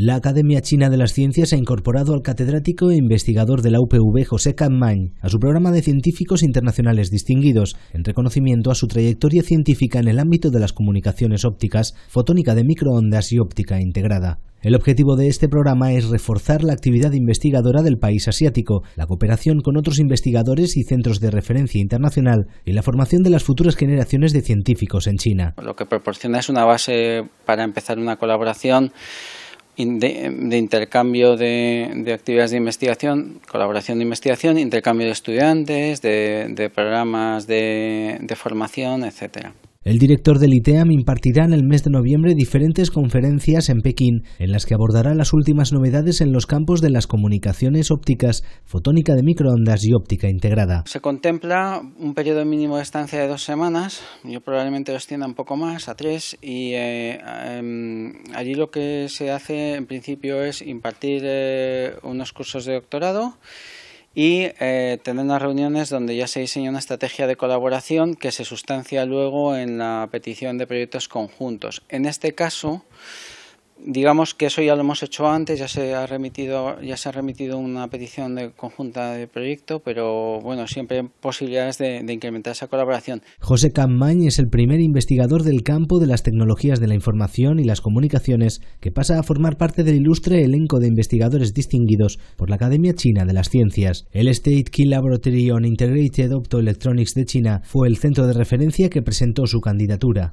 La Academia China de las Ciencias ha incorporado al catedrático e investigador de la UPV José Cammán a su programa de científicos internacionales distinguidos, en reconocimiento a su trayectoria científica en el ámbito de las comunicaciones ópticas, fotónica de microondas y óptica integrada. El objetivo de este programa es reforzar la actividad investigadora del país asiático, la cooperación con otros investigadores y centros de referencia internacional y la formación de las futuras generaciones de científicos en China. Lo que proporciona es una base para empezar una colaboración de, intercambio de, actividades de investigación, colaboración de investigación, intercambio de estudiantes, de, programas de, formación, etcétera. El director del ITEAM impartirá en el mes de noviembre diferentes conferencias en Pekín, en las que abordará las últimas novedades en los campos de las comunicaciones ópticas, fotónica de microondas y óptica integrada. Se contempla un periodo mínimo de estancia de dos semanas, yo probablemente lo extienda un poco más, a tres, y eh, em, allí lo que se hace en principio es impartir eh, unos cursos de doctorado y eh, tener unas reuniones donde ya se diseña una estrategia de colaboración que se sustancia luego en la petición de proyectos conjuntos. En este caso, digamos que eso ya lo hemos hecho antes, ya se ha remitido, ya se ha remitido una petición de conjunta de proyecto, pero bueno, siempre hay posibilidades de, incrementar esa colaboración. José Camañ es el primer investigador del campo de las tecnologías de la información y las comunicaciones que pasa a formar parte del ilustre elenco de investigadores distinguidos por la Academia China de las Ciencias. El State Key Laboratory on Integrated Optoelectronics de China fue el centro de referencia que presentó su candidatura.